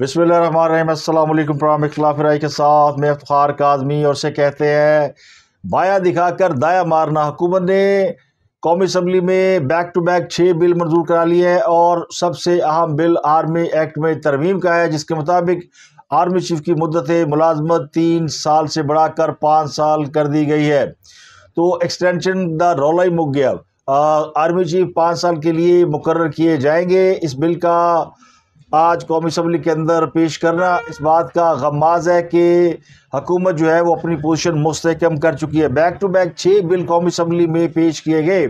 बसमिलकुम प्राम के साथ मैं का काजमी और से कहते हैं बाया दिखाकर दाया मारना हुकूमत ने कौमी असम्बली में बैक टू बैक छः बिल मंजूर करा लिए हैं और सबसे अहम बिल आर्मी एक्ट में तरमीम का है जिसके मुताबिक आर्मी चीफ की मदत मुलाजमत तीन साल से बढ़ाकर पाँच साल कर दी गई है तो एक्सटेंशन द रौला ही मुक गया आर्मी चीफ पाँच साल के लिए मुकर किए जाएंगे इस बिल का आज कौमी असम्बली के अंदर पेश करना इस बात का गमाज है कि हकूमत जो है वो अपनी पोजिशन मुस्तकम कर चुकी है बैक टू बैक छः बिल कौमी असम्बली में पेश किए गए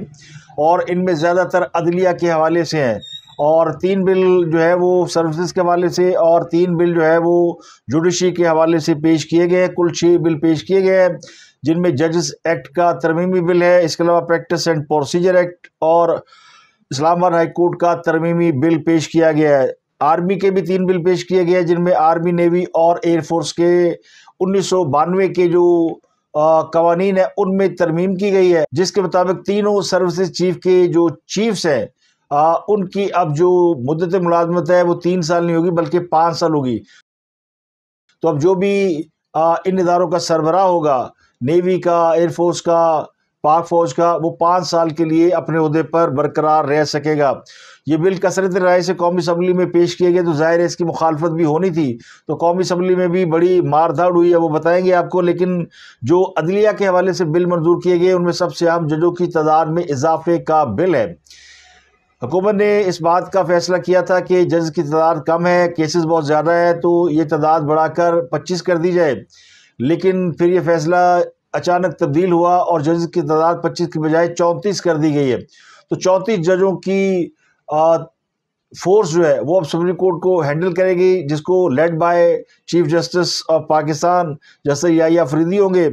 और इनमें ज़्यादातर अदलिया के हवाले से हैं और तीन बिल जो है वो सर्विसेज के हवाले से और तीन बिल जो है वो जुडिशी के हवाले से पेश किए गए कुल छः बिल पेश किए गए हैं जिनमें जजस एक्ट का तरमीमी बिल है इसके अलावा प्रैक्टिस एंड प्रोसीजर एक्ट और इस्लामाबाद हाईकोर्ट का तरमीमी बिल पेश किया गया है आर्मी के भी तीन बिल पेश किए गए जिनमें आर्मी नेवी और एयरफोर्स के उन्नीस के जो कवानीन है उनमें तरमीम की गई है जिसके मुताबिक तीनों सर्विस चीफ के जो चीफ्स हैं उनकी अब जो मुद्दत मुलाजमत है वो तीन साल नहीं होगी बल्कि पाँच साल होगी तो अब जो भी आ, इन इदारों का सरबराह होगा नेवी का एयरफोर्स का पाक फौज का वो पाँच साल के लिए अपने अहदे पर बरकरार रह सकेगा ये बिल कसरत राय से कौमी असम्बली में पेश किए गए तो ज़ाहिर है इसकी मुखालफत भी होनी थी तो कौमी असम्बली में भी बड़ी मार धाड़ हुई है वो बताएंगे आपको लेकिन जो अदलिया के हवाले से बिल मंजूर किए गए उनमें सबसे आम जजों की तादाद में इजाफे का बिल है हुकूमत ने इस बात का फैसला किया था कि जज की तादाद कम है केसेस बहुत ज़्यादा है तो ये तादाद बढ़ाकर पच्चीस कर दी जाए लेकिन फिर ये फैसला अचानक तब्दील हुआ और जजेस की तादाद पच्चीस की बजाय चौंतीस कर दी गई है तो चौंतीस जजों की आ, फोर्स जो है वो अब सुप्रीम कोर्ट को हैंडल करेगी जिसको led by chief justice of Pakistan जैसे याया फरीदी होंगे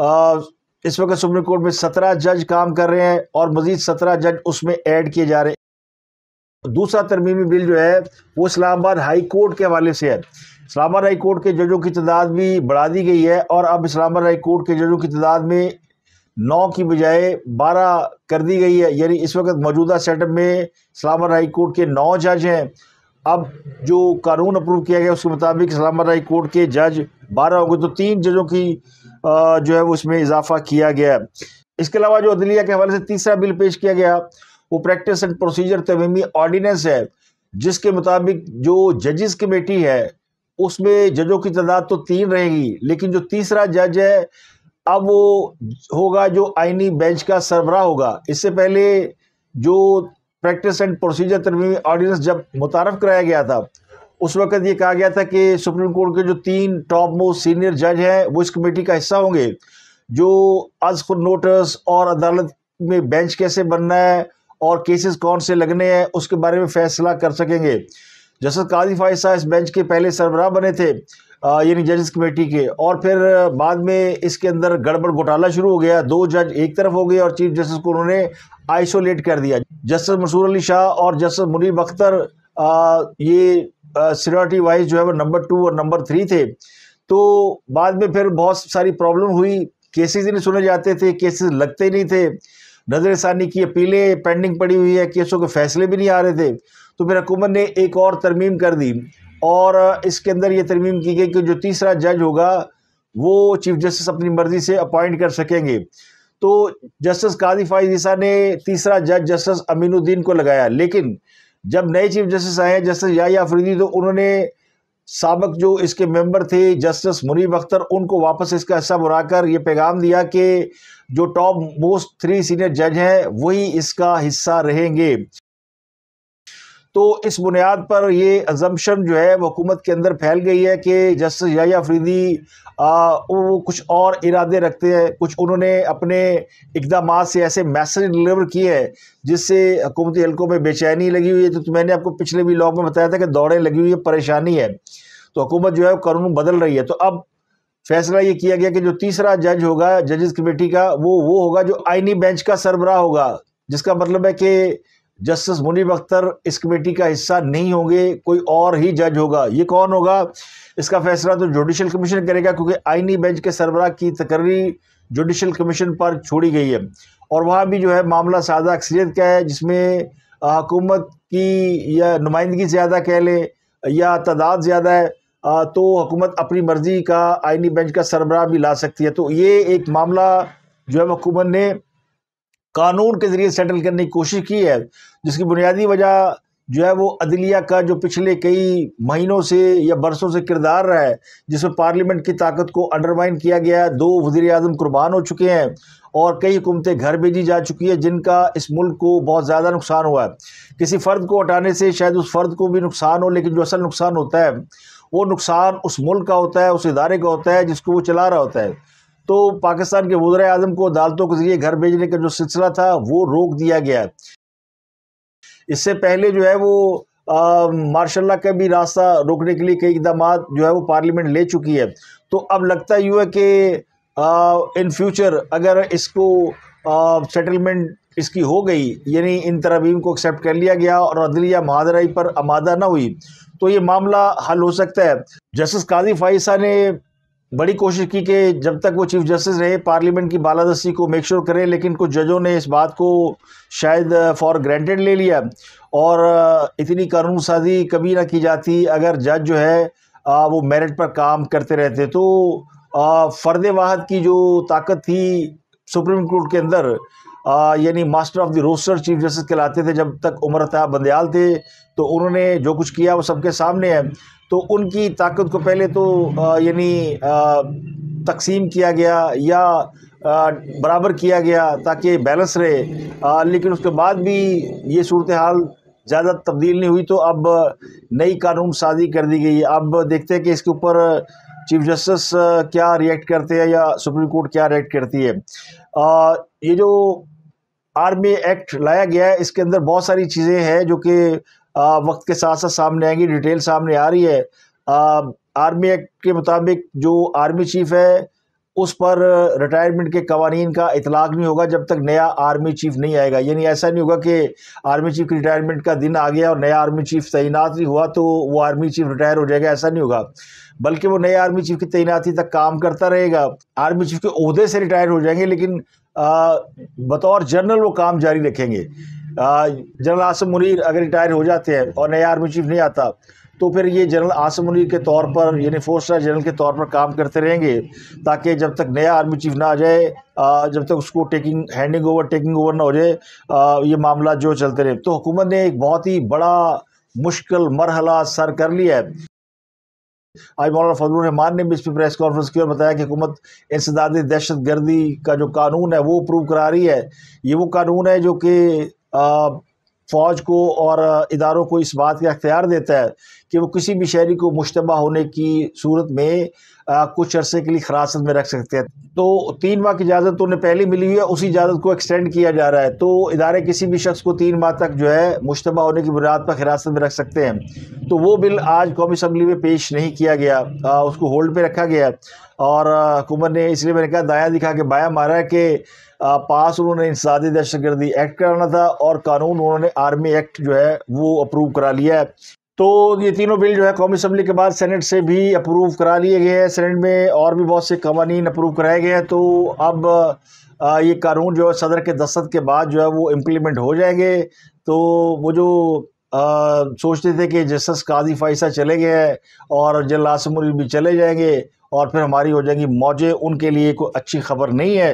आ, इस वक्त सुप्रीम कोर्ट में सत्रह जज काम कर रहे हैं और मज़ीद सत्रह जज उसमें ऐड किए जा रहे हैं दूसरा तरमीमी बिल जो है वो इस्लामाबाद हाई कोर्ट के हवाले से है इस्लामा हाई कोर्ट के जजों की तादाद भी बढ़ा दी गई है और अब इस्लामा हाई कोर्ट के जजों की तादाद में नौ की बजाय बारह कर दी गई है यानी इस वक्त मौजूदा सेटअप में इस्लामाबाद हाई कोर्ट के नौ जज हैं अब जो कानून अप्रूव किया गया उसके मुताबिक इस्लामाबाद हाई कोर्ट के जज बारह हो गए तो तीन जजों की जो है वो इसमें इजाफा किया गया है इसके अलावा जो अदलिया के हवाले से तीसरा बिल पेश किया गया वो प्रैक्टिस एंड प्रोसीजर तवीमी ऑर्डीनेंस है जिसके मुताबिक जो जजिस कमेटी है उसमें जजों की तादाद तो तीन रहेगी लेकिन जो तीसरा जज है अब वो होगा जो आइनी बेंच का सरबरा होगा इससे पहले जो प्रैक्टिस एंड प्रोसीजर तरमी ऑर्डिनेंस जब मुतारफ कराया गया था उस वक्त ये कहा गया था कि सुप्रीम कोर्ट के जो तीन टॉप मोस्ट सीनियर जज हैं वो इस कमेटी का हिस्सा होंगे जो आज खुद नोटिस और अदालत में बेंच कैसे बनना है और केसेस कौन से लगने हैं उसके बारे में फैसला कर सकेंगे जसद काजी फायसा इस बेंच के पहले सरबराह बने थे यानी जजेस कमेटी के और फिर बाद में इसके अंदर गड़बड़ घोटाला शुरू हो गया दो जज एक तरफ हो गए और चीफ जस्टिस को उन्होंने आइसोलेट कर दिया जस्टिस मसूर अली शाह और जस्टिस मुनीब अख्तर ये सिक्योरिटी वाइज जो है वो नंबर टू और नंबर थ्री थे तो बाद में फिर बहुत सारी प्रॉब्लम हुई केसेस ही नहीं सुने जाते थे केसेस लगते नहीं थे नज़रसानी की अपीलें पेंडिंग पड़ी हुई है केसों के फैसले भी नहीं आ रहे थे तो फिर हुकूमत ने एक और तरमीम कर दी और इसके अंदर ये तरमीम की गई कि जो तीसरा जज होगा वो चीफ जस्टिस अपनी मर्ज़ी से अपॉइंट कर सकेंगे तो जस्टिस काजी फाइजीसा ने तीसरा जज जस्टिस अमीनुद्दीन को लगाया लेकिन जब नए चीफ जस्टिस आए जस्टिस याही आफरीदी तो उन्होंने सबक जो इसके मेंबर थे जस्टिस मुनीब अख्तर उनको वापस इसका हिस्सा बुलाकर ये पैगाम दिया कि जो टॉप मोस्ट थ्री सीनियर जज हैं वही इसका हिस्सा रहेंगे तो इस बुनियाद पर ये अजम्पन जो है हुकूमत के अंदर फैल गई है कि जस्टिस याया अफरीदी वो कुछ और इरादे रखते हैं कुछ उन्होंने अपने इकदाम से ऐसे मैसेज डिलीवर किए हैं जिससे हुकूमती हल्कों में बेचैनी लगी हुई है तो, तो मैंने आपको पिछले भी लॉग में बताया था कि दौड़ें लगी हुई है परेशानी है तो हुकूमत जो है कानून बदल रही है तो अब फैसला ये किया गया कि जो तीसरा जज होगा जजेस कमेटी का वो वो होगा जो आइनी बेंच का सरबराह होगा जिसका मतलब है कि जस्टिस मुनीब अख्तर इस कमेटी का हिस्सा नहीं होंगे कोई और ही जज होगा ये कौन होगा इसका फैसला तो जुडिशल कमीशन करेगा क्योंकि आइनी बेंच के सरबराह की तकर्री जुडिशल कमीशन पर छोड़ी गई है और वहाँ भी जो है मामला सादा अक्सरियत का है जिसमें हुकूमत की या नुमाइंदगी ज़्यादा कह लें या तादाद ज़्यादा है तो हुकूमत अपनी मर्ज़ी का आइनी बेंच का सरबरा भी ला सकती है तो ये एक मामला जो है हुकूमत ने कानून के ज़रिए सेटल करने की कोशिश की है जिसकी बुनियादी वजह जो है वो अदलिया का जो पिछले कई महीनों से या बरसों से किरदार रहा है जिसमें पार्लियामेंट की ताकत को अंडरमाइन किया गया दो वजी अजम कुर्बान हो चुके हैं और कई हुकूमतें घर भेजी जा चुकी है जिनका इस मुल्क को बहुत ज़्यादा नुकसान हुआ है किसी फ़र्द को हटाने से शायद उस फ़र्द को भी नुकसान हो लेकिन जो असल नुकसान होता है वो नुकसान उस मुल्क का होता है उस इदारे का होता है जिसको वो चला रहा होता है तो पाकिस्तान के वजर अजम को अदालतों के जरिए घर भेजने का जो सिलसिला था वो रोक दिया गया है इससे पहले जो है वो मार्शाला का भी रास्ता रोकने के लिए कई इकदाम जो है वो पार्लियामेंट ले चुकी है तो अब लगता यू है कि इन फ्यूचर अगर इसको सेटलमेंट इसकी हो गई यानी इन तरवीम को एक्सेप्ट कर लिया गया और अदलिया महादराई पर आमादा ना हुई तो ये मामला हल हो सकता है जस्टिस काजी फाइसा ने बड़ी कोशिश की कि जब तक वो चीफ जस्टिस रहे पार्लियामेंट की बालादस्ती को मेक श्योर करें लेकिन कुछ जजों ने इस बात को शायद फॉर uh, ग्रांटेड ले लिया और uh, इतनी कानून साजी कभी ना की जाती अगर जज जो है uh, वो मेरिट पर काम करते रहते तो फ़र्द वाहद की जो ताकत थी सुप्रीम कोर्ट के अंदर यानी master of the roster chief justice कहलाते थे जब तक उम्र था बंदयाल थे तो उन्होंने जो कुछ किया वो सबके सामने है तो उनकी ताकत को पहले तो यानी तकसीम किया गया या बराबर किया गया ताकि बैलेंस रहे आ, लेकिन उसके बाद भी ये सूरत हाल ज़्यादा तब्दील नहीं हुई तो अब नई कानून साजी कर दी गई अब देखते हैं कि इसके ऊपर चीफ जस्टिस क्या रिएक्ट करते हैं या सुप्रीम कोर्ट क्या रिएक्ट करती है आ, ये जो आर्मी एक्ट लाया गया है इसके अंदर बहुत सारी चीज़ें हैं जो कि वक्त के साथ साथ सामने आएंगी डिटेल सामने आ रही है आर्मी एक्ट के मुताबिक जो आर्मी चीफ है उस पर रिटायरमेंट के कवानीन का इतलाक नहीं होगा जब तक नया आर्मी चीफ नहीं आएगा यानी ऐसा नहीं होगा कि आर्मी चीफ की रिटायरमेंट का दिन आ गया और नया आर्मी चीफ तैनात नहीं हुआ तो वो आर्मी चीफ रिटायर हो जाएगा ऐसा नहीं होगा बल्कि वो नए आर्मी चीफ की तैनाती तक काम करता रहेगा आर्मी चीफ के अहदे से रिटायर हो जाएंगे लेकिन आ, बतौर जनरल वो काम जारी रखेंगे जनरल आसम मुनीर अगर रिटायर हो जाते हैं और नया आर्मी चीफ नहीं आता तो फिर ये जनरल आसम मुनीर के तौर पर यानी फोर स्टार जनरल के तौर पर काम करते रहेंगे ताकि जब तक नया आर्मी चीफ ना आ जाए जब तक उसको taking handing over taking over ना हो जाए ये मामला जो चलते रहे तो हुकूमत ने एक बहुत ही बड़ा मुश्किल मरहला सर कर लिया है आज मौलाना फजल रहमान ने भी इस पर प्रेस कॉन्फ्रेंस की और बताया कि हुकूमत इंसदादी दहशत गर्दी का जो कानून है वो अप्रूव करा रही है ये वो कानून है जो कि फ़ौज को और इदारों को इस बात का अख्तियार देता है कि वो किसी भी शहरी को मुशतबा होने की सूरत में आ, कुछ अरसे के लिए खरासत में रख सकते हैं तो तीन माह की इजाज़त तो उन्हें पहले मिली हुई है उसी इजाज़त को एक्सटेंड किया जा रहा है तो इदारे किसी भी शख्स को तीन माह तक जो है मुशतबा होने की बुनियाद पर हिरासत में रख सकते हैं तो वो बिल आज कौमी असम्बली में पेश नहीं किया गया आ, उसको होल्ड पर रखा गया और हुकूमत ने इसलिए मैंने कहा दाया दिखा के बाया मारा कि पास उन्होंने इंसादी दहशत गर्दी एक्ट कराना था और कानून उन्होंने आर्मी एक्ट जो है वो अप्रूव करा लिया है तो ये तीनों बिल जो है कौमी असम्बली के बाद सेनेट से भी अप्रूव करा लिए गए हैं सेनेट में और भी बहुत से कवानीन अप्रूव कराए गए हैं तो अब ये कानून जो है सदर के दस्त के बाद जो है वो इम्प्लीमेंट हो जाएंगे तो वो जो आ, सोचते थे कि जस्टिस काजी फाइसा चले गए हैं और जल आसम भी चले जाएंगे और फिर हमारी हो जाएगी मौजें उनके लिए कोई अच्छी खबर नहीं है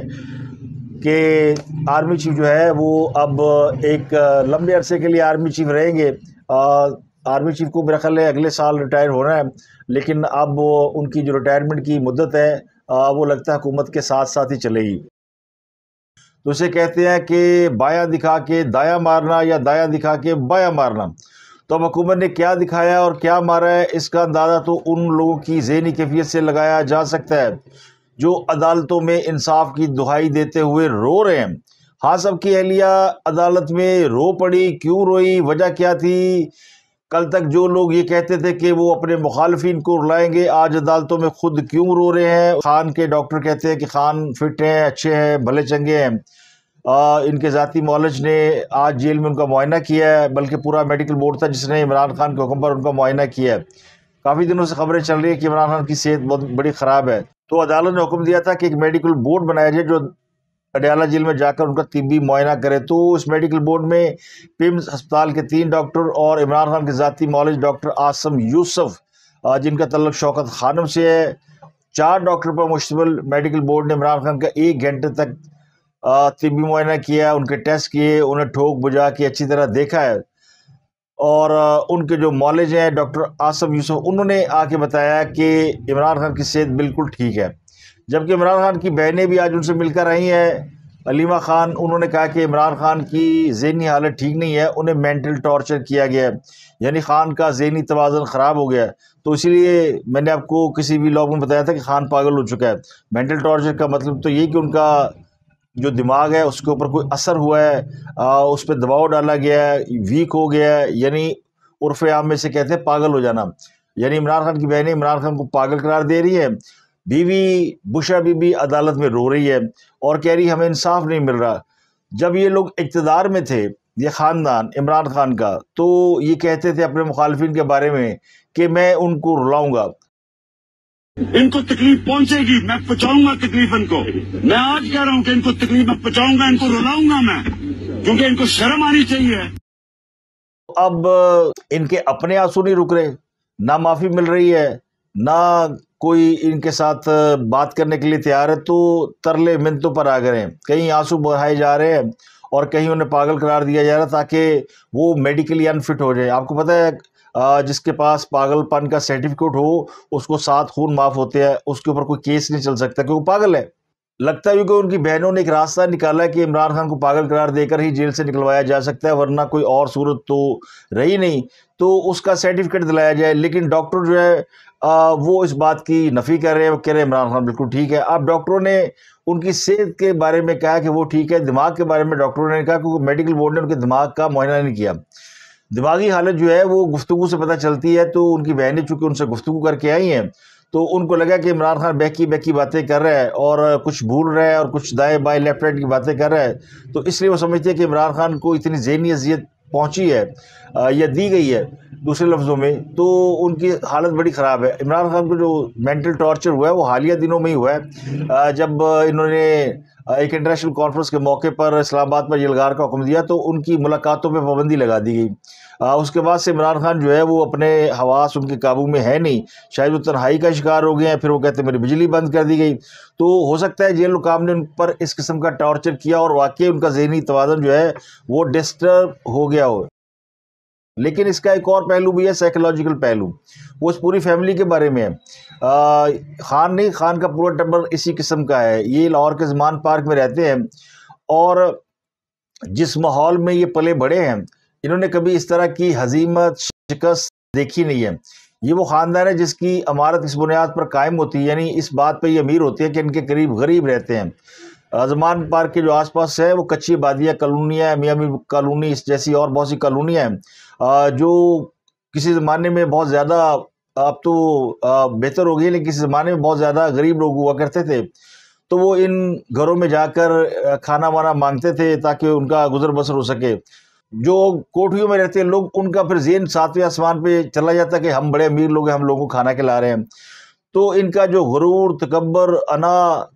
कि आर्मी चीफ जो है वो अब एक लंबे अरसे के लिए आर्मी चीफ रहेंगे आर्मी चीफ को मेरा ख्याल है अगले साल रिटायर हो रहा है लेकिन अब उनकी जो रिटायरमेंट की मुद्दत है वो लगता है हुकूमत के साथ साथ ही चलेगी तो उसे कहते हैं कि बाया दिखा के दाया मारना या दाया दिखा के बाया मारना तो अब हुकूमत ने क्या दिखाया और क्या मारा है इसका अंदाज़ा तो उन लोगों की जहनी कैफियत से लगाया जा सकता है जो अदालतों में इंसाफ की दुहाई देते हुए रो रहे हैं हाँ सबकी अहलिया अदालत में रो पड़ी क्यों रोई वजह क्या थी कल तक जो लोग ये कहते थे कि वो अपने मुखालफिन को रुलाएंगे आज अदालतों में खुद क्यों रो रहे हैं खान के डॉक्टर कहते हैं कि खान फिट हैं अच्छे हैं भले चंगे हैं आ, इनके ज़ाती मॉलज ने आज जेल में उनका मुआयना किया है बल्कि पूरा मेडिकल बोर्ड था जिसने इमरान खान के हुक्म पर उनका मुआयना किया है काफ़ी दिनों से खबरें चल रही है कि इमरान खान की सेहत बहुत बड़ी ख़राब है तो अदालत ने हुक्म दिया था कि एक मेडिकल बोर्ड बनाया जाए जो पटियाला जेल में जाकर उनका तिबी मुआयना करें तो उस मेडिकल बोर्ड में पिम्स अस्पताल के तीन डॉक्टर और इमरान खान के ज़ाती मॉलिज डॉक्टर आसम यूसुफ जिनका तल्लक शौकत खानम से है चार डॉक्टर पर मुश्तमल मेडिकल बोर्ड ने इमरान खान का एक घंटे तक तिबी मुआयना किया उनके टेस्ट किए उन्हें ठोक बुझा के अच्छी तरह देखा है और उनके जो मॉलेज हैं डॉक्टर आसम यूसुफ उन्होंने आके बताया कि इमरान खान की सेहत बिल्कुल ठीक है जबकि इमरान खान की बहनें भी आज उनसे मिलकर आई हैं अलीमा ख़ान उन्होंने कहा कि इमरान ख़ान की जहनी हालत ठीक नहीं है उन्हें मेंटल टॉर्चर किया गया है यानी ख़ान का जहनी तोज़न ख़राब हो गया है तो इसीलिए मैंने आपको किसी भी लॉग में बताया था कि ख़ान पागल हो चुका है मेंटल टॉर्चर का मतलब तो ये कि उनका जो दिमाग है उसके ऊपर कोई असर हुआ है आ, उस पर दबाव डाला गया है वीक हो गया है यानी उर्फ आम में से कहते हैं पागल हो जाना यानी इमरान खान की बहनें इमरान खान को पागल करार दे रही है बीवी बुशा बीबी अदालत में रो रही है और कह रही हमें इंसाफ नहीं मिल रहा जब ये लोग इकतदार में थे ये ख़ानदान इमरान खान का तो ये कहते थे अपने मुखालफिन के बारे में कि मैं उनको रुलाऊंगा इनको तकलीफ पहुंचेगी मैं पहुंचाऊंगा तकलीफ इनको मैं आज कह रहा हूं कि इनको तकलीफ मैं पहुंचाऊंगा इनको रुलाऊंगा मैं क्योंकि इनको शर्म आनी चाहिए अब इनके अपने आंसू नहीं रुक रहे ना माफी मिल रही है ना कोई इनके साथ बात करने के लिए तैयार है तो तरले मिनतों पर आ गए हैं कहीं आंसू बहाए जा रहे हैं और कहीं उन्हें पागल करार दिया जा रहा है ताकि वो मेडिकली अनफिट हो जाए आपको पता है जिसके पास पागलपन का सर्टिफिकेट हो उसको सात खून माफ़ होते हैं उसके ऊपर कोई केस नहीं चल सकता क्योंकि पागल है लगता है कि उनकी बहनों ने एक रास्ता निकाला कि इमरान खान को पागल करार देकर ही जेल से निकलवाया जा सकता है वरना कोई और सूरत तो रही नहीं तो उसका सर्टिफिकेट दिलाया जाए लेकिन डॉक्टर जो है आ, वो इस बात की नफ़ी कर रहे हैं कह रहे हैं इमरान खान बिल्कुल ठीक है अब डॉक्टरों ने उनकी सेहत के बारे में कहा कि वो ठीक है दिमाग के बारे में डॉक्टरों ने कहा क्योंकि मेडिकल बोर्ड ने उनके दिमाग का मुआयना नहीं किया दिमागी हालत जो है वो गुफ्तु से पता चलती है तो उनकी बहनें चूँकि उनसे गुफ्तु करके आई हैं तो उनको लगा कि इमरान खान बहकी बहकी बातें कर रहा है और कुछ भूल रहा है और कुछ दाएँ बाएँ लेफ्ट राइट की बातें कर रहा है तो इसलिए वो समझते हैं कि इमरान खान को इतनी जहनी अजियत पहुँची है या दी गई है दूसरे लफ्ज़ों में तो उनकी हालत बड़ी ख़राब है इमरान खान को जो मेंटल टॉर्चर हुआ है वो हालिया दिनों में ही हुआ है जब इन्होंने एक इंटरनेशनल कॉन्फ्रेंस के मौके पर इस्लामाबाद पर यलगार का हुक्म दिया तो उनकी मुलाकातों पर पाबंदी लगा दी गई उसके बाद से इमरान खान जो है वो अपने हवास उनके काबू में है नहीं शायद वो तनहाई का शिकार हो गए हैं फिर वो कहते हैं मेरी बिजली बंद कर दी गई तो हो सकता है जेल हुकाम ने उन पर इस किस्म का टॉर्चर किया और वाकई उनका जहनी तोज़न जो है वो डिस्टर्ब हो गया हो लेकिन इसका एक और पहलू भी है साइकोलॉजिकल पहलू वो इस पूरी फैमिली के बारे में है आ, खान नहीं खान का पूरा टब्बर इसी किस्म का है ये लाहौर के जमान पार्क में रहते हैं और जिस माहौल में ये पले बड़े हैं इन्होंने कभी इस तरह की हजीमत शिकस्त देखी नहीं है ये वो ख़ानदान है जिसकी अमारत इस बुनियाद पर कायम होती है यानी इस बात पर यह अमीर होती है कि इनके करीब गरीब रहते हैं अजमान पार्क के जो आसपास है वो कच्ची आबादियाँ कॉलोनियाँ हैं मियाँ कॉलोनी जैसी और बहुत सी कॉलोनियाँ हैं जो किसी ज़माने में बहुत ज़्यादा अब तो बेहतर हो गई लेकिन किसी ज़माने में बहुत ज़्यादा गरीब लोग हुआ करते थे तो वो इन घरों में जाकर खाना वाना मांगते थे ताकि उनका गुजर बसर हो सके जो कोठियों में रहते हैं लोग उनका फिर जेन सातवें आसमान पे चला जाता है कि हम बड़े अमीर लोग हैं हम लोगों को खाना खिला रहे हैं तो इनका जो गरूर तकबर अना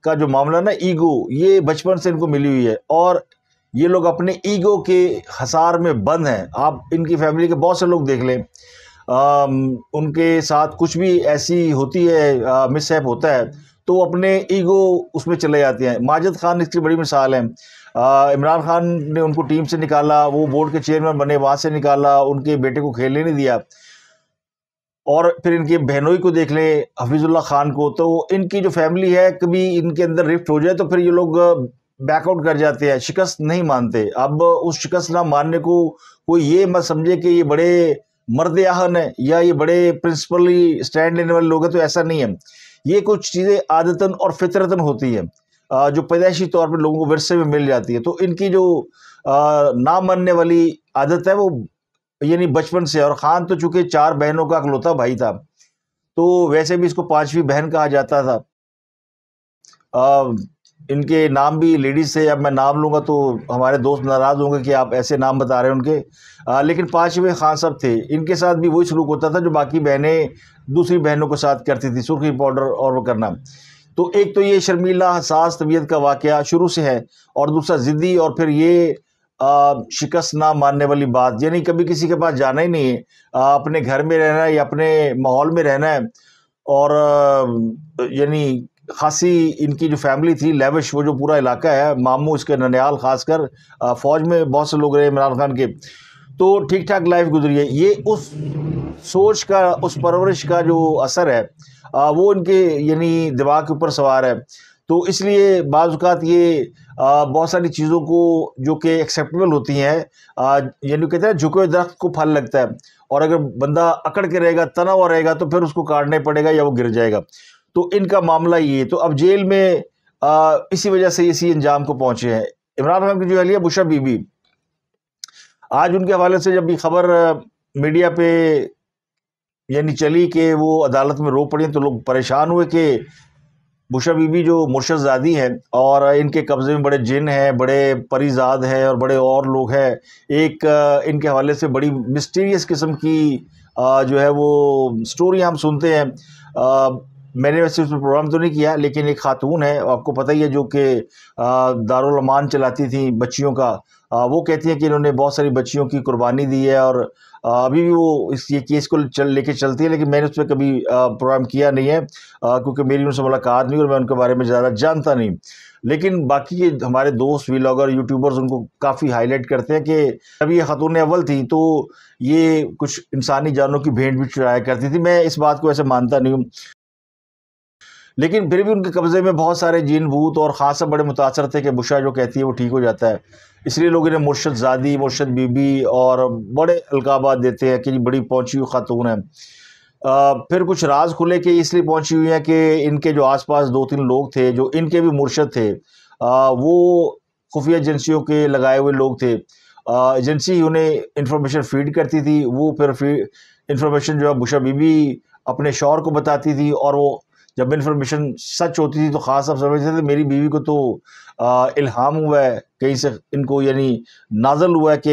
का जो मामला ना ईगो ये बचपन से इनको मिली हुई है और ये लोग अपने ईगो के हसार में बंद हैं आप इनकी फैमिली के बहुत से लोग देख लें आ, उनके साथ कुछ भी ऐसी होती है मिसहैप होता है तो अपने ईगो उसमें चले जाते हैं माजद खान इसकी बड़ी मिसाल है इमरान खान ने उनको टीम से निकाला वो बोर्ड के चेयरमैन बने वहाँ से निकाला उनके बेटे को खेलने नहीं दिया और फिर इनके बहनोई को देख लें हफीज़ुल्ला खान को तो इनकी जो फैमिली है कभी इनके अंदर रिफ्ट हो जाए तो फिर ये लोग बैकआउट कर जाते हैं शिकस्त नहीं मानते अब उस शिकस्त ना मानने को कोई ये मत समझे कि ये बड़े मर्द आहन है या ये बड़े प्रिंसिपली स्टैंड लेने वाले लोग हैं तो ऐसा नहीं है ये कुछ चीज़ें आदतन और फितरतन होती हैं जो पैदाइशी तौर पर लोगों को विरसे में मिल जाती है तो इनकी जो ना मानने वाली आदत है वो यानी बचपन से और ख़ान तो चूँकि चार बहनों का अकलौता भाई था तो वैसे भी इसको पांचवी बहन कहा जाता था इनके नाम भी लेडीज़ से अब मैं नाम लूँगा तो हमारे दोस्त नाराज़ होंगे कि आप ऐसे नाम बता रहे हैं उनके आ, लेकिन पाँचवें खान साहब थे इनके साथ भी वही सलूक होता था जो बाकी बहनें दूसरी बहनों के साथ करती थी सुर्खी पाउडर और वो करना तो एक तो ये शर्मीला हसास तबीयत का वाक़ शुरू से है और दूसरा ज़िद्दी और फिर ये शिकस्त ना मानने वाली बात यानी कभी किसी के पास जाना ही नहीं है अपने घर में रहना है या अपने माहौल में रहना है और यानी खासी इनकी जो फैमिली थी लेविश वो जो पूरा इलाका है मामू इसके ननियाल खासकर फ़ौज में बहुत से लोग रहे इमरान खान के तो ठीक ठाक लाइफ गुजरी है ये उस सोच का उस परवरिश का जो असर है आ, वो इनके यानी दिमाग के ऊपर सवार है तो इसलिए बाज़ात ये बहुत सारी चीज़ों को जो कि एक्सेप्टेबल होती हैं यानी कहते हैं झुके दरख्त को फल लगता है और अगर बंदा अकड़ के रहेगा तना हुआ रहेगा तो फिर उसको काटने पड़ेगा या वो गिर जाएगा तो इनका मामला ये तो अब जेल में आ, इसी वजह से इसी अंजाम को पहुंचे हैं इमरान खान की जो अहलिया बुशा बीबी आज उनके हवाले से जब भी खबर मीडिया पे यानी चली कि वो अदालत में रो पड़ी तो लोग परेशान हुए कि बुशा बीबी जो मुर्शदजादी हैं और इनके कब्ज़े में बड़े जिन हैं बड़े परीजाद हैं और बड़े और लोग हैं एक इनके हवाले से बड़ी मिस्टीरियस किस्म की जो है वो स्टोरी हम सुनते हैं मैंने वैसे उसमें प्रोग्राम तो नहीं किया लेकिन एक खातून है आपको पता ही है जो कि दारोलमान चलाती थी बच्चियों का आ, वो कहती हैं कि इन्होंने बहुत सारी बच्चियों की कुर्बानी दी है और आ, अभी भी वो इस ये केस को चल लेके चलती है लेकिन मैंने उस पर कभी प्रोग्राम किया नहीं है क्योंकि मेरी उनसे मुलाकात नहीं और मैं उनके बारे में ज़्यादा जानता नहीं लेकिन बाकी ये हमारे दोस्त व्लॉगर यूट्यूबर्स उनको काफ़ी हाईलाइट करते हैं कि अभी ये खातून अव्वल थी तो ये कुछ इंसानी जानों की भेंट भी चुराया करती थी मैं इस बात को ऐसे मानता नहीं हूँ लेकिन फिर भी उनके कब्ज़े में बहुत सारे जीन भूत और ख़ासा बड़े मुतासर थे कि बुशा जो कहती है वो ठीक हो जाता है इसलिए लोग इन्हें मुर्शद जादी मुर्शद बीबी और बड़े अलकाबात देते हैं कि बड़ी पहुँची हुई ख़ातून है आ, फिर कुछ राज खुले कि इसलिए पहुँची हुई है कि इनके जो पास दो तीन लोग थे जो इनके भी मुर्शद थे आ, वो खुफिया एजेंसियों के लगाए हुए लोग थे एजेंसी ही उन्हें इंफॉर्मेशन फीड करती थी वो फिर फी इंफॉर्मेशन जो है बुशा बीबी अपने शौर को बताती थी और वो जब इन्फॉर्मेशन सच होती थी तो ख़ास आप समझते थे मेरी बीवी को तो आ, इल्हाम हुआ है कहीं से इनको यानी नाजल हुआ है कि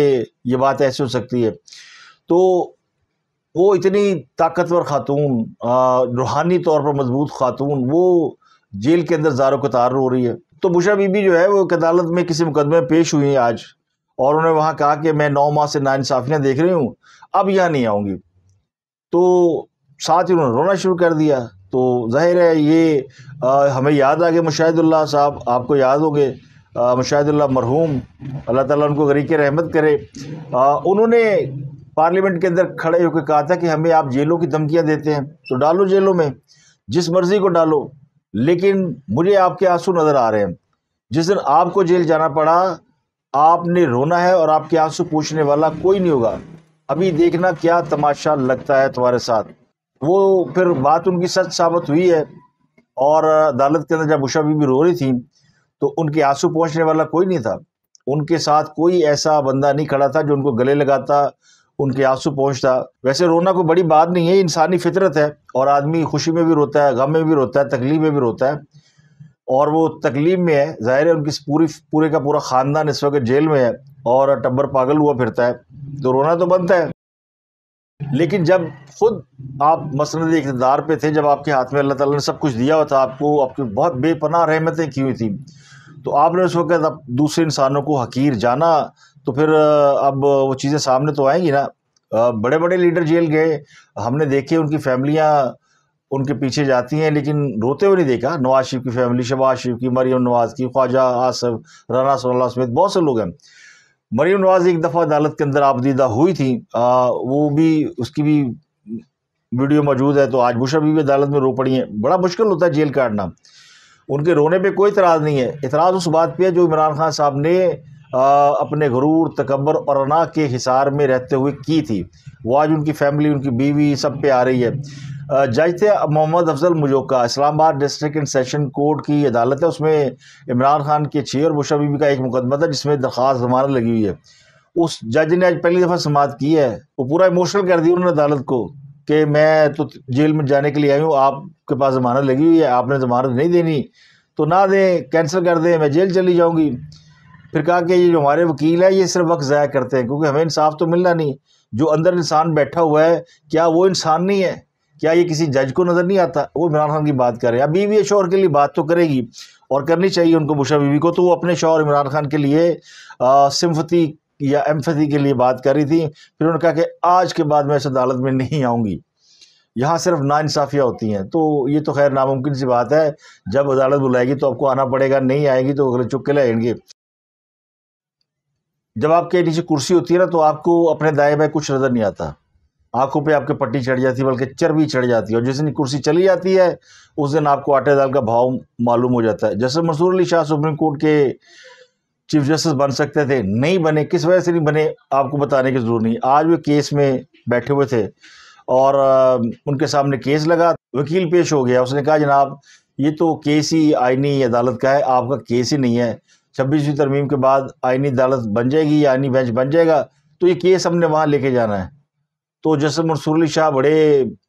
ये बात ऐसी हो सकती है तो वो इतनी ताकतवर खातून रूहानी तौर पर मजबूत खातून वो जेल के अंदर जारो कतार रो रही है तो बुशा बीबी जो है वो एक अदालत में किसी मुकदमे में पेश हुई है आज और उन्होंने वहाँ कहा कि मैं नौ माह से नाइंसाफियाँ देख रही हूँ अब यहाँ नहीं आऊँगी तो साथ ही उन्होंने रोना शुरू कर दिया तो ज़ाहिर है ये आ, हमें याद आ गए मुशाहिदुल्ला साहब आपको याद हो गए मुशाहिदुल्ला मरहूम अल्लाह ताला उनको गरीक रहमत करे आ, उन्होंने पार्लियामेंट के अंदर खड़े होकर कहा था कि हमें आप जेलों की धमकियाँ देते हैं तो डालो जेलों में जिस मर्ज़ी को डालो लेकिन मुझे आपके आंसू नज़र आ रहे हैं जिस दिन आपको जेल जाना पड़ा आपने रोना है और आपके आंसू पूछने वाला कोई नहीं होगा अभी देखना क्या तमाशा लगता है तुम्हारे साथ वो फिर बात उनकी सच साबित हुई है और अदालत के अंदर जब उषा बीबी रो रही थी तो उनके आंसू पहुंचने वाला कोई नहीं था उनके साथ कोई ऐसा बंदा नहीं खड़ा था जो उनको गले लगाता उनके आंसू पहुंचता वैसे रोना कोई बड़ी बात नहीं है इंसानी फितरत है और आदमी खुशी में भी रोता है गम में भी रोता है तकलीफ में भी रोता है और वो तकलीफ में है ज़ाहिर है उनकी पूरी पूरे का पूरा ख़ानदान इस वक्त जेल में है और टब्बर पागल हुआ फिरता है तो रोना तो बनता है लेकिन जब खुद आप मसंद इकतदार पे थे जब आपके हाथ में अल्लाह ताला ने सब कुछ दिया हुआ था आपको आपकी बहुत बेपनाह रहमतें की हुई थी तो आपने उस वक़्त अब दूसरे इंसानों को हकीर जाना तो फिर अब वो चीज़ें सामने तो आएंगी ना बड़े बड़े लीडर जेल गए हमने देखे उनकी फैमिलियाँ उनके पीछे जाती हैं लेकिन रोते हुए नहीं देखा नवाज शरीफ की फैमिली शबाज शरीफ की मरियम नवाज़ की ख्वाजा आसफ राना सल्ला समेत बहुत से लोग हैं मरीम नवाज एक दफ़ा अदालत के अंदर आपदीदा हुई थी आ, वो भी उसकी भी वीडियो मौजूद है तो आज भूषा भी, अदालत में रो पड़ी हैं बड़ा मुश्किल होता है जेल काटना उनके रोने पे कोई इतराज़ नहीं है इतराज़ उस बात पे है जो इमरान खान साहब ने आ, अपने गरूर तकबर और अना के हिसार में रहते हुए की थी वो आज उनकी फैमिली उनकी बीवी सब पे आ रही है जज थे Mohammad Afzal Mujoka Islamabad district and session court की अदालत है उसमें इमरान खान के छः और मुशा बीबी का एक मुकदमा था जिसमें दरख्वास्त जमानत लगी हुई है उस जज ने आज पहली दफ़ा समात की है वो पूरा इमोशनल कर दिया उन्होंने अदालत को कि मैं तो जेल में जाने के लिए आई हूँ आपके पास जमानत लगी हुई है आपने जमानत नहीं देनी तो ना दें कैंसिल कर दें मैं जेल चली जाऊँगी फिर कहा कि ये जो हमारे वकील है ये सिर्फ वक्त ज़ाया करते हैं क्योंकि हमें इंसाफ तो मिलना नहीं जो अंदर इंसान बैठा हुआ है क्या वो इंसान नहीं है क्या ये किसी जज को नज़र नहीं आता वो इमरान खान की बात कर रहे हैं अब बीवी शोर के लिए बात तो करेगी और करनी चाहिए उनको बुशा बीवी को तो वो अपने शोर इमरान खान के लिए सिम्फती या एम्फती के लिए बात कर रही थी फिर उन्होंने कहा कि आज के बाद मैं इस अदालत में नहीं आऊँगी यहाँ सिर्फ नाानसाफ़ियाँ होती हैं तो ये तो खैर नामुमकिन सी बात है जब अदालत बुलाएगी तो आपको आना पड़ेगा नहीं आएगी तो अगले चुप के लाएंगे जब आपके नीचे कुर्सी होती है ना तो आपको अपने दाएं में कुछ नज़र नहीं आता आंखों पे आपके पट्टी चढ़ जाती है बल्कि चर्बी चढ़ जाती है और जिस दिन कुर्सी चली जाती है उस दिन आपको आटे दाल का भाव मालूम हो जाता है जैसे मंसूर अली शाह सुप्रीम कोर्ट के चीफ जस्टिस बन सकते थे नहीं बने किस वजह से नहीं बने आपको बताने की ज़रूरत नहीं आज वे केस में बैठे हुए थे और उनके सामने केस लगा वकील पेश हो गया उसने कहा जनाब ये तो केस ही आइनी अदालत का है आपका केस ही नहीं है छब्बीसवीं तरमीम के बाद आइनी अदालत बन जाएगी या आइनी बेंच बन जाएगा तो ये केस हमने वहाँ लेके जाना है तो जैसे मंसूर अली शाह बड़े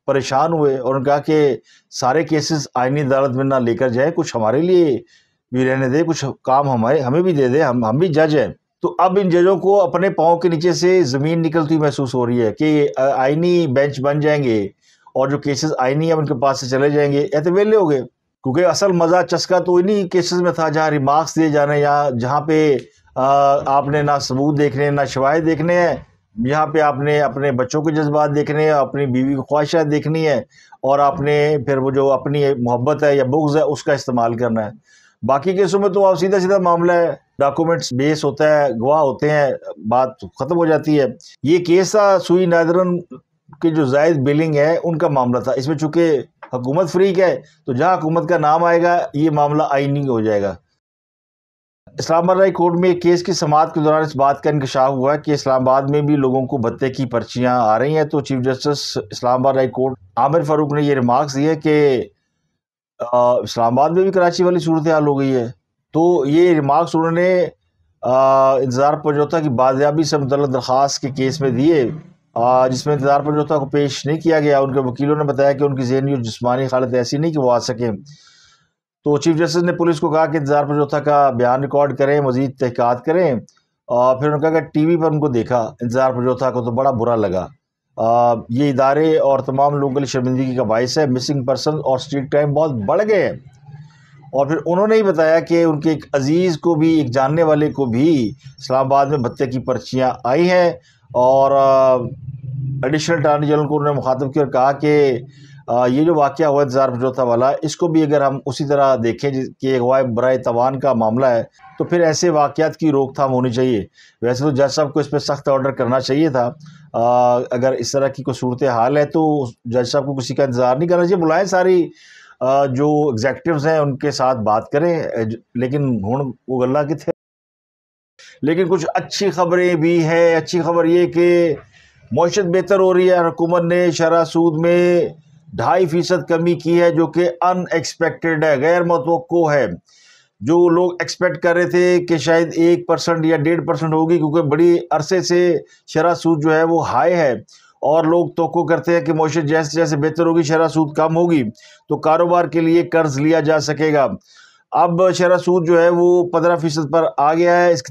परेशान हुए और उन्होंने कहा कि सारे केसेस आइनी अदालत में ना लेकर जाए कुछ हमारे लिए भी रहने दे कुछ काम हमारे हमें भी दे दे हम हम भी जज हैं तो अब इन जजों को अपने पाँव के नीचे से ज़मीन निकलती महसूस हो रही है कि आइनी बेंच बन जाएंगे और जो केसेस आइनी है उनके पास से चले जाएंगे वेले हो गए क्योंकि असल मज़ा चस्का तो इन्हीं केसेस में था जहाँ रिमार्क्स दिए जाने या जहाँ पे आ, आपने ना सबूत देखने ना शवाए देखने हैं यहाँ पे आपने अपने बच्चों के जज्बात देखने हैं अपनी बीवी की ख्वाहिशात देखनी है और आपने फिर वो जो अपनी मोहब्बत है या बुग्ज है उसका इस्तेमाल करना है बाकी केसों में तो आप सीधा सीधा मामला है डॉक्यूमेंट्स बेस होता है गवाह होते हैं बात ख़त्म हो जाती है ये केस था सुई नादरन के जो जायद बिलिंग है उनका मामला था इसमें चूंकि हुकूमत फ्री क्या है तो जहाँ हुकूमत का नाम आएगा ये मामला आइनी हो जाएगा इस्लामाबाद हाई कोर्ट में एक केस की समात के दौरान इस बात का इंकशाफ हुआ है कि इस्लामाबाद में भी लोगों को भत्ते की पर्चियाँ आ रही हैं तो chief justice Islamabad high court Aamir Farooq ने यह रिमार्क्स दिए कि इस्लामाबाद में भी कराची वाली सूरत हाल हो गई है तो ये रिमार्क्स उन्होंने इंतज़ार था कि बाजियाबी से मुतल दरख्वास्त के केस में दिए जिसमें इंतजार पर जोता को पेश नहीं किया गया उनके वकीलों ने बताया कि उनकी जहनी और जिसमानी हालत ऐसी नहीं कि वो आ सकें तो चीफ जस्टिस ने पुलिस को कहा कि इंतजार पर जोता का बयान रिकॉर्ड करें मज़ीद तहक़ात करें और फिर उन्होंने कहा कि टी वी पर उनको देखा इंतजार पर जोता को तो बड़ा बुरा लगा आ, ये इदारे और तमाम लोगों के लिए शर्मिंदगी का बायस है मिसिंग पर्सन और स्ट्रीट क्राइम बहुत बढ़ गए हैं और फिर उन्होंने ही बताया कि उनके एक अज़ीज़ को भी एक जानने वाले को भी इस्लामाबाद में भत्ते की पर्चियाँ आई हैं और एडिशनल अटारनी जनरल को उन्होंने मुखातब किया और कहा कि ये जो वाक़ हुआ इंतजार समझौता वाला इसको भी अगर हम उसी तरह देखें कि अगवा बर तवान का मामला है तो फिर ऐसे वाक़ात की रोकथाम होनी चाहिए वैसे तो जज साहब को इस पर सख्त ऑर्डर करना चाहिए था आ, अगर इस तरह की कोई सूरत हाल है तो जज साहब को किसी का इंतज़ार नहीं करना चाहिए बुलाएं सारी आ, जो एग्जैक्टिव्स हैं उनके साथ बात करें लेकिन हूँ वो गल्ला कितने लेकिन कुछ अच्छी खबरें भी हैं अच्छी खबर ये कि मीशत बेहतर हो रही है हुकूमत ने शरा सूद में ढाई फ़ीसद कमी की है जो कि अनएक्सपेक्टेड है गैर मतवक़ है जो लोग एक्सपेक्ट कर रहे थे कि शायद एक परसेंट या डेढ़ परसेंट होगी क्योंकि बड़ी अरसे से शरा सूद जो है वो हाई है और लोग तो करते हैं कि मीशत जैसे जैसे बेहतर होगी शरा सूद कम होगी तो कारोबार के लिए कर्ज़ लिया जा सकेगा अब शरा सूद जो है वो पंद्रह फ़ीसद पर आ गया है इस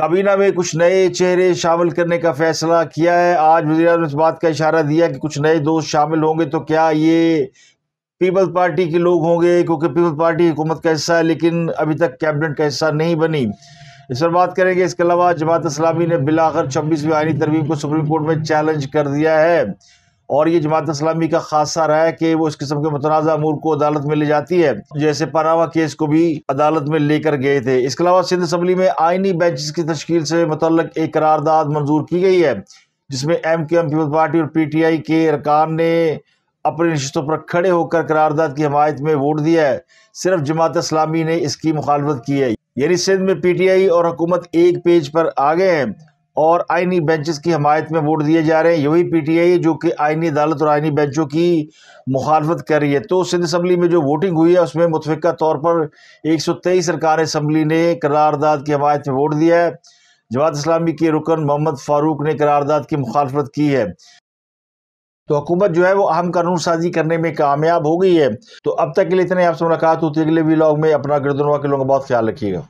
काबीना में कुछ नए चेहरे शामिल करने का फैसला किया है आज वजी अजम इस बात का इशारा दिया कि कुछ नए दोस्त शामिल होंगे तो क्या ये पीपल्स पार्टी के लोग होंगे क्योंकि पीपल्स पार्टी हुकूमत का हिस्सा है लेकिन अभी तक कैबिनेट का हिस्सा नहीं बनी इस पर बात करेंगे इसके अलावा जमात इस्लामी ने बिलाकर छब्बीसवीं आइनी तरमीम को सुप्रीम कोर्ट में चैलेंज कर दिया है और ये जमात इस्लामी का खासा रहा है कि वो इस किस्म के मतनाज़ अमूर को अदालत में ले जाती है जैसे पनावा केस को भी अदालत में लेकर गए थे इसके अलावा सिंध असम्बली में आइनी बेंचेस की तश्कील से मुतल एक करारदाद मंजूर की गई है जिसमें M Q M Peoples Party और पी टी आई के अरकान ने अपने नशस्तों पर खड़े होकर करारदाद की हमायत में वोट दिया है सिर्फ जमात इस्लामी ने इसकी मुखालफत की है यानी सिंध में पी टी आई और हुकूमत एक पेज पर आ गए हैं और आइनी बेंचेस की हमायत में वोट दिए जा रहे हैं यही पी टी आई जो कि आइनी अदालत और आइनी बेंचों की मुखालफत कर रही है तो सिंध असम्बली में जो वोटिंग हुई है उसमें मुतफ़ा तौर पर एक सौ तेईस सरकार असम्बली ने करारदाद की हमायत में वोट दिया है जमात इस्लामी के रुकन मोहम्मद फ़ारूक ने करारदाद की मुखालफत की है तो हुकूमत जो है वो अहम कानून साजी करने में कामयाब हो गई है तो अब तक के लिए इतने आपसे मुलाकात होती है अगले लॉग में अपना गिरदनवा के लोगों का बहुत ख्याल रखिएगा